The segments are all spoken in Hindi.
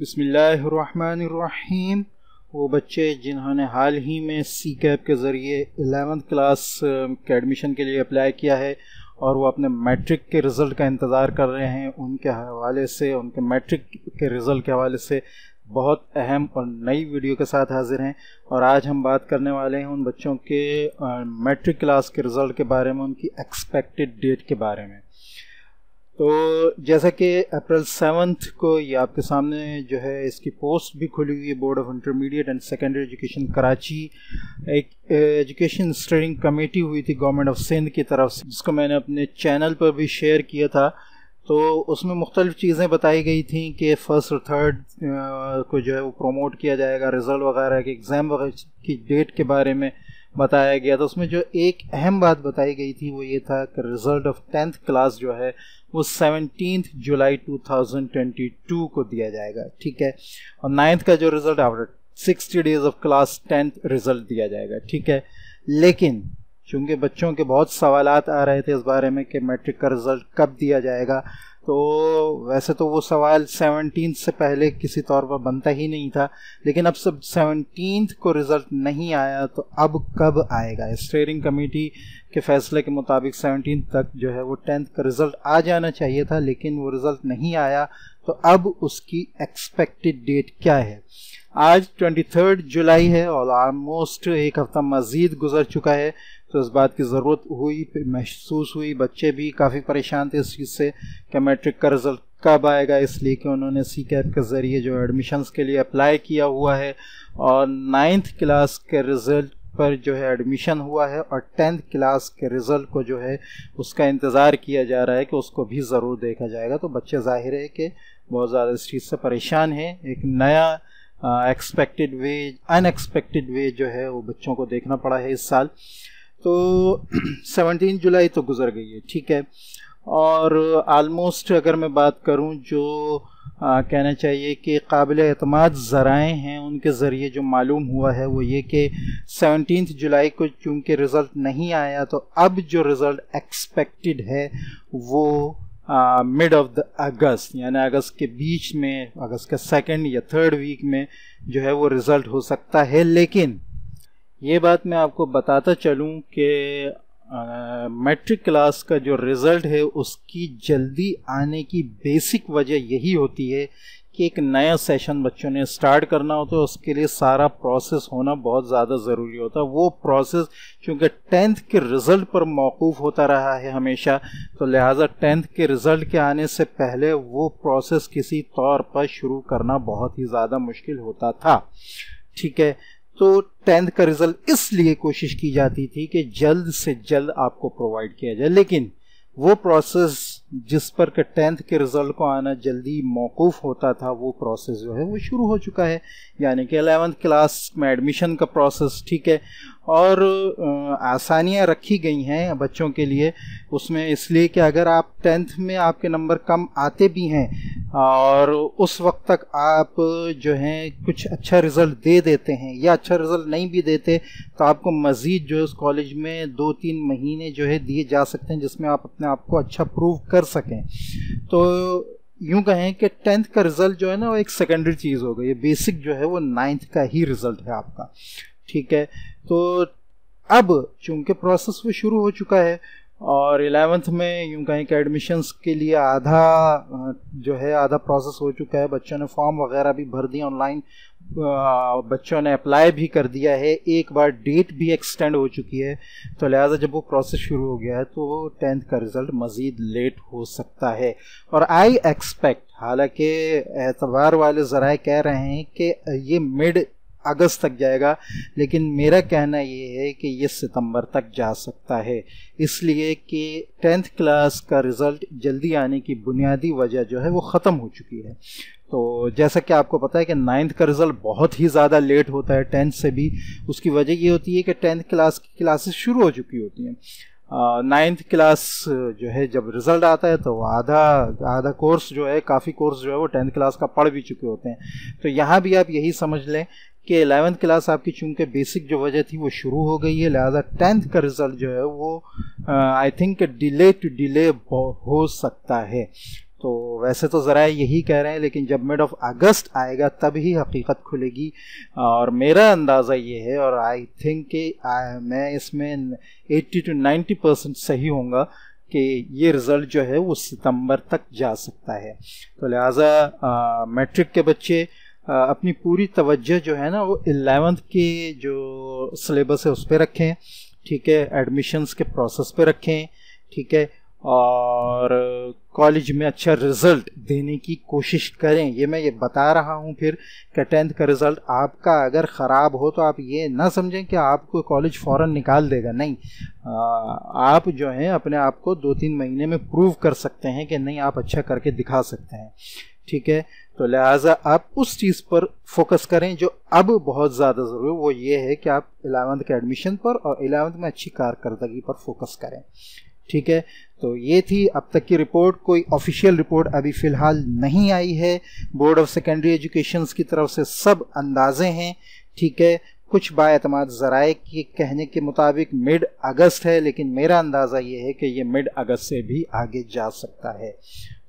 बसमीम वो बच्चे जिन्होंने हाल ही में सी कैब के ज़रिए एलेवंथ क्लास के एडमिशन के लिए अप्लाई किया है और वो अपने मैट्रिक के रिज़ल्ट का इंतज़ार कर रहे हैं उनके हवाले से उनके मैट्रिक के रिज़ल्ट के हवाले से बहुत अहम और नई वीडियो के साथ हाजिर हैं और आज हम बात करने वाले हैं उन बच्चों के मैट्रिक क्लास के रिज़ल्ट के बारे में उनकी एक्सपेक्टेड डेट के बारे में तो जैसा कि अप्रैल सेवन्थ को ये आपके सामने जो है इसकी पोस्ट भी खुली हुई है board of intermediate and secondary education Karachi एक एजुकेशन स्टडिंग कमेटी हुई थी गवर्नमेंट ऑफ सिंध की तरफ से जिसको मैंने अपने चैनल पर भी शेयर किया था तो उसमें मुख्तलिफ़ चीज़ें बताई गई थी कि फ़र्स्ट और थर्ड को जो है वो प्रोमोट किया जाएगा रिज़ल्ट वगैरह के एग्ज़ाम वगैरह की डेट के बारे में बताया गया था उसमें जो एक अहम बात बताई गई थी वो ये था कि रिजल्ट ऑफ टेंथ क्लास जो है वो सेवनटीन जुलाई 2022 को दिया जाएगा ठीक है और नाइन्थ का जो result after sixty days of class tenth result दिया जाएगा ठीक है लेकिन चूंकि बच्चों के बहुत सवाल आ रहे थे इस बारे में कि मैट्रिक का रिजल्ट कब दिया जाएगा तो वैसे तो वो सवाल सेवनटीन से पहले किसी तौर पर बनता ही नहीं था लेकिन अब सब सेवनटीन को रिज़ल्ट नहीं आया तो अब कब आएगा स्टेयरिंग कमेटी के फैसले के मुताबिक सेवनटीन तक जो है वो टेंथ का रिज़ल्ट आ जाना चाहिए था लेकिन वो रिज़ल्ट नहीं आया तो अब उसकी एक्सपेक्टेड डेट क्या है आज 23 जुलाई है और ऑलमोस्ट एक हफ्ता मज़ीद गुजर चुका है तो इस बात की ज़रूरत हुई महसूस हुई बच्चे भी काफ़ी परेशान थे इस चीज़ से कि मैट्रिक का रिज़ल्ट कब आएगा इसलिए कि उन्होंने सी कैप के ज़रिए जो एडमिशन्स के लिए अप्लाई किया हुआ है और नाइन्थ क्लास के रिज़ल्ट पर जो है एडमिशन हुआ है और टेंथ क्लास के रिज़ल्ट को जो है उसका इंतज़ार किया जा रहा है कि उसको भी ज़रूर देखा जाएगा तो बच्चे जाहिर है कि बहुत ज़्यादा इस चीज़ से परेशान हैं एक नया एक्सपेक्टेड वे अनएक्सपेक्टेड वे जो है वो बच्चों को देखना पड़ा है इस साल तो सेवनटीन जुलाई तो गुजर गई है ठीक है और आलमोस्ट अगर मैं बात करूं जो आ, कहना चाहिए कि काबिल अतमाद ज़राए हैं उनके ज़रिए जो मालूम हुआ है वो ये कि सेवनटीन जुलाई को चूँकि रिज़ल्ट नहीं आया तो अब जो रिज़ल्ट एक्सपेक्टेड है वो मिड ऑफ द अगस्त यानी अगस्त के बीच में अगस्त के सेकेंड या थर्ड वीक में जो है वो रिज़ल्ट हो सकता है लेकिन ये बात मैं आपको बताता चलूँ कि मैट्रिक क्लास का जो रिज़ल्ट है उसकी जल्दी आने की बेसिक वजह यही होती है कि एक नया सेशन बच्चों ने स्टार्ट करना हो तो उसके लिए सारा प्रोसेस होना बहुत ज़्यादा ज़रूरी होता है वो प्रोसेस क्योंकि टेंथ के रिज़ल्ट पर मौकूफ़ होता रहा है हमेशा तो लिहाजा टेंथ के रिज़ल्ट के आने से पहले वो प्रोसेस किसी तौर पर शुरू करना बहुत ही ज़्यादा मुश्किल होता था ठीक है तो टेंथ का रिज़ल्ट इसलिए कोशिश की जाती थी कि जल्द से जल्द आपको प्रोवाइड किया जाए लेकिन वो प्रोसेस जिस पर के टेंथ के रिज़ल्ट को आना जल्दी मौकूफ़ होता था वो प्रोसेस जो है वो शुरू हो चुका है यानी कि एलेवंथ क्लास में एडमिशन का प्रोसेस ठीक है और आसानियां रखी गई हैं बच्चों के लिए उसमें इसलिए कि अगर आप टेंथ में आपके नंबर कम आते भी हैं और उस वक्त तक आप जो है कुछ अच्छा रिज़ल्ट दे देते हैं या अच्छा रिज़ल्ट नहीं भी देते तो आपको मज़ीद जो है उस कॉलेज में दो तीन महीने जो है दिए जा सकते हैं जिसमें आप अपने आप को अच्छा प्रूव कर सकें तो यूं कहें कि टेंथ का रिज़ल्ट जो है ना वो एक सेकेंडरी चीज़ हो गई बेसिक जो है वो नाइन्थ का ही रिज़ल्ट है आपका ठीक है तो अब चूंकि प्रोसेस वो शुरू हो चुका है और इलेवेंथ में यूँ कहें कि एडमिशन्स के लिए आधा जो है आधा प्रोसेस हो चुका है बच्चों ने फॉर्म वगैरह भी भर दिया ऑनलाइन बच्चों ने अप्लाई भी कर दिया है एक बार डेट भी एक्सटेंड हो चुकी है तो लिहाजा जब वो प्रोसेस शुरू हो गया है तो टेंथ का रिज़ल्ट मज़ीद लेट हो सकता है और आई एक्सपेक्ट हालांकि एतबार वाले जरा कह रहे हैं कि ये मिड अगस्त तक जाएगा लेकिन मेरा कहना ये है कि ये सितंबर तक जा सकता है इसलिए कि टेंथ क्लास का रिज़ल्ट जल्दी आने की बुनियादी वजह जो है वो ख़त्म हो चुकी है तो जैसा कि आपको पता है कि नाइन्थ का रिज़ल्ट बहुत ही ज़्यादा लेट होता है टेंथ से भी उसकी वजह ये होती है कि टेंथ क्लास की क्लासेस शुरू हो चुकी होती हैं नाइन्थ क्लास जो है जब रिजल्ट आता है तो आधा आधा कोर्स जो है काफ़ी कोर्स जो है वो टेंथ क्लास का पढ़ भी चुके होते हैं तो यहाँ भी आप यही समझ लें कि एलेवेंथ क्लास आपकी चूंकि बेसिक जो वजह थी वो शुरू हो गई है लिहाजा टेंथ का रिज़ल्ट जो है वो I think delay to delay हो सकता है तो वैसे तो ज़रा यही कह रहे हैं लेकिन जब मिड ऑफ अगस्त आएगा तब ही हकीकत खुलेगी और मेरा अंदाज़ा ये है और आई थिंक कि मैं इसमें 80 टू 90 परसेंट सही होऊंगा कि ये रिज़ल्ट जो है वो सितंबर तक जा सकता है तो लिहाजा मैट्रिक के बच्चे आ, अपनी पूरी तवज्जो जो है ना वो एलेवंथ के जो सिलेबस है उस पर रखें ठीक है एडमिशन्स के प्रोसेस पे रखें ठीक है और कॉलेज में अच्छा रिजल्ट देने की कोशिश करें ये मैं ये बता रहा हूँ फिर कि टेंथ का रिज़ल्ट आपका अगर ख़राब हो तो आप ये ना समझें कि आपको कॉलेज फ़ौर निकाल देगा नहीं आप जो हैं अपने आप को दो तीन महीने में प्रूव कर सकते हैं कि नहीं आप अच्छा करके दिखा सकते हैं ठीक है तो लिहाजा आप उस चीज़ पर फोकस करें जो अब बहुत ज़्यादा ज़रूरी वो ये है कि आप इलेवंथ के एडमिशन पर और एलेवंथ में अच्छी कारकर्दगी पर फोकस करें ठीक है तो ये थी अब तक की रिपोर्ट कोई ऑफिशियल रिपोर्ट अभी फ़िलहाल नहीं आई है बोर्ड ऑफ सेकेंडरी एजुकेशन की तरफ से सब अंदाजे हैं ठीक है कुछ बातम ज़राए के कहने के मुताबिक मिड अगस्त है लेकिन मेरा अंदाज़ा ये है कि ये मिड अगस्त से भी आगे जा सकता है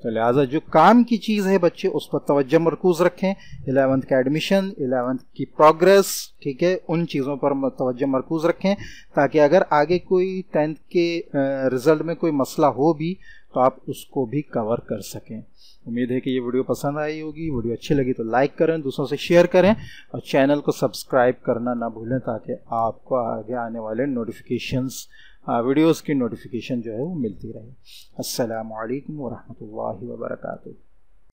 तो लिहाजा जो काम की चीज़ है बच्चे उस पर तोज्जह मरकूज़ रखें एलेवंथ का एडमिशन एलेवंथ की प्रोग्रेस ठीक है उन चीज़ों पर तोज्जह मरकूज़ रखें ताकि अगर आगे कोई टेंथ के रिज़ल्ट में कोई मसला हो भी तो आप उसको भी कवर कर सकें उम्मीद है कि ये वीडियो पसंद आई होगी वीडियो अच्छी लगी तो लाइक करें दूसरों से शेयर करें और चैनल को सब्सक्राइब करना ना भूलें ताकि आपको आगे आने वाले नोटिफिकेशंस वीडियोस की नोटिफिकेशन जो है वो मिलती रहे असलकम वरहमल वर्का